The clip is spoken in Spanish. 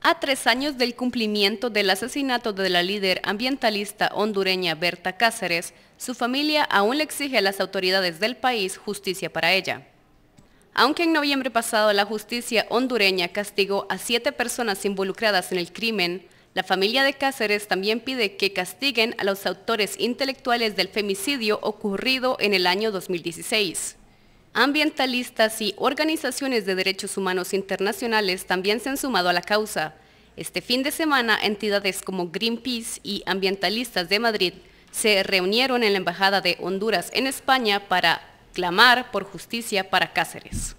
A tres años del cumplimiento del asesinato de la líder ambientalista hondureña Berta Cáceres, su familia aún le exige a las autoridades del país justicia para ella. Aunque en noviembre pasado la justicia hondureña castigó a siete personas involucradas en el crimen, la familia de Cáceres también pide que castiguen a los autores intelectuales del femicidio ocurrido en el año 2016. Ambientalistas y organizaciones de derechos humanos internacionales también se han sumado a la causa. Este fin de semana, entidades como Greenpeace y ambientalistas de Madrid se reunieron en la Embajada de Honduras en España para clamar por justicia para Cáceres.